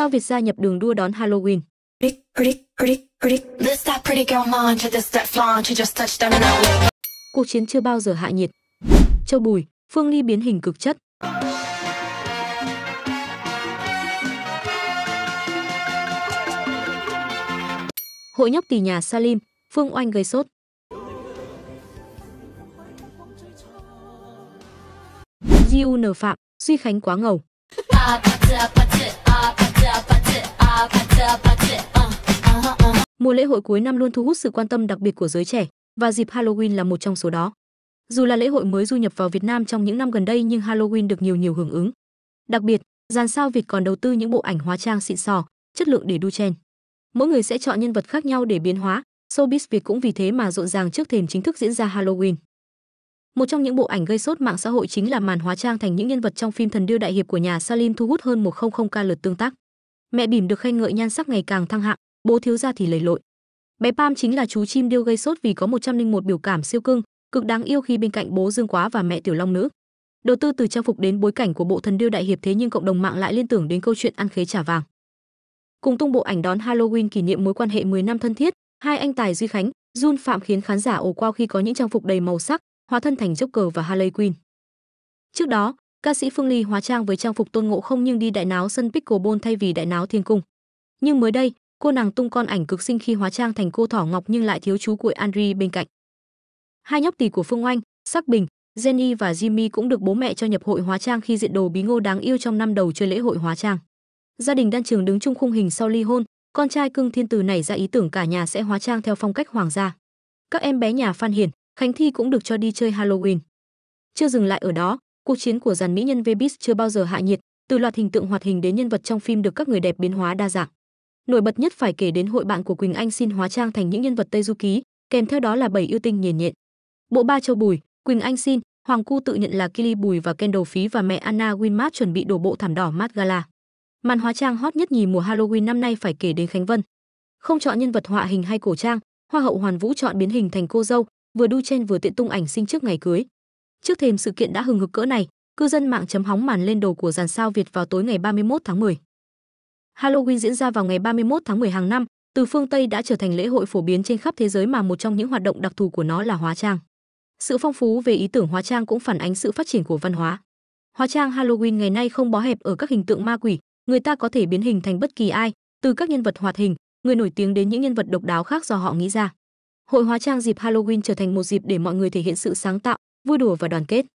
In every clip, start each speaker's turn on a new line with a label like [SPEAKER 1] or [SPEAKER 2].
[SPEAKER 1] Sao Việt gia nhập đường đua đón Halloween? Cuộc chiến chưa bao giờ hạ nhiệt. Châu Bùi, Phương Ly biến hình cực chất. Hội nhóc tỷ nhà Salim, Phương Oanh gây sốt. Jun Phạm, Duy Khánh quá ngầu. Mùa lễ hội cuối năm luôn thu hút sự quan tâm đặc biệt của giới trẻ và dịp Halloween là một trong số đó. Dù là lễ hội mới du nhập vào Việt Nam trong những năm gần đây nhưng Halloween được nhiều nhiều hưởng ứng. Đặc biệt, dàn sao Việt còn đầu tư những bộ ảnh hóa trang xịn sò, chất lượng để đu chen. Mỗi người sẽ chọn nhân vật khác nhau để biến hóa, showbiz Việt cũng vì thế mà rộn ràng trước thềm chính thức diễn ra Halloween. Một trong những bộ ảnh gây sốt mạng xã hội chính là màn hóa trang thành những nhân vật trong phim Thần Điêu Đại Hiệp của nhà Salim thu hút hơn 100 ca lượt tương tác. Mẹ bỉm được khen ngợi nhan sắc ngày càng thăng hạng, bố thiếu gia thì lầy lội. Bé Pam chính là chú chim điêu gây sốt vì có 101 biểu cảm siêu cưng, cực đáng yêu khi bên cạnh bố Dương Quá và mẹ Tiểu Long nữ. Đầu tư từ trang phục đến bối cảnh của bộ Thần Điêu Đại Hiệp thế nhưng cộng đồng mạng lại liên tưởng đến câu chuyện ăn khế trả vàng. Cùng tung bộ ảnh đón Halloween kỷ niệm mối quan hệ 10 năm thân thiết, hai anh tài Duy Khánh, Jun Phạm khiến khán giả ồ qua khi có những trang phục đầy màu sắc, hóa thân thành Joker và Harley Quinn. Trước đó, ca sĩ Phương Ly hóa trang với trang phục Tôn Ngộ Không nhưng đi đại náo sân Pickleball thay vì đại náo Thiên Cung. Nhưng mới đây, cô nàng tung con ảnh cực xinh khi hóa trang thành cô thỏ ngọc nhưng lại thiếu chú của Andri bên cạnh. Hai nhóc tỷ của Phương Oanh, Sắc Bình, Jenny và Jimmy cũng được bố mẹ cho nhập hội hóa trang khi diện đồ bí ngô đáng yêu trong năm đầu chơi lễ hội hóa trang. Gia đình Đan Trường đứng chung khung hình sau ly hôn, con trai cưng thiên từ này ra ý tưởng cả nhà sẽ hóa trang theo phong cách hoàng gia. Các em bé nhà Phan Hiền, Khánh Thi cũng được cho đi chơi Halloween. Chưa dừng lại ở đó, cuộc chiến của dàn mỹ nhân Vebis chưa bao giờ hạ nhiệt, từ loạt hình tượng hoạt hình đến nhân vật trong phim được các người đẹp biến hóa đa dạng. Nổi bật nhất phải kể đến hội bạn của Quỳnh Anh xin hóa trang thành những nhân vật Tây Du Ký, kèm theo đó là bảy ưu tinh nhìn nhện. Bộ ba Châu Bùi, Quỳnh Anh xin, Hoàng Cu tự nhận là Kili Bùi và Kendall Phí và mẹ Anna Winmart chuẩn bị đổ bộ thảm đỏ Mad Gala. Màn hóa trang hot nhất nhì mùa Halloween năm nay phải kể đến Khánh Vân. Không chọn nhân vật họa hình hay cổ trang, Hoa hậu Hoàn Vũ chọn biến hình thành cô dâu, vừa đu trên vừa tiện tung ảnh sinh trước ngày cưới. Trước thềm sự kiện đã hừng hực cỡ này, cư dân mạng chấm hóng màn lên đồ của dàn sao Việt vào tối ngày 31 tháng 10. Halloween diễn ra vào ngày 31 tháng 10 hàng năm, từ phương Tây đã trở thành lễ hội phổ biến trên khắp thế giới mà một trong những hoạt động đặc thù của nó là hóa trang. Sự phong phú về ý tưởng hóa trang cũng phản ánh sự phát triển của văn hóa. Hóa trang Halloween ngày nay không bó hẹp ở các hình tượng ma quỷ, người ta có thể biến hình thành bất kỳ ai, từ các nhân vật hoạt hình, người nổi tiếng đến những nhân vật độc đáo khác do họ nghĩ ra hội hóa trang dịp Halloween trở thành một dịp để mọi người thể hiện sự sáng tạo, vui đùa và đoàn kết.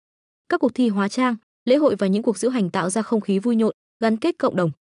[SPEAKER 1] Các cuộc thi hóa trang, lễ hội và những cuộc diễu hành tạo ra không khí vui nhộn, gắn kết cộng đồng.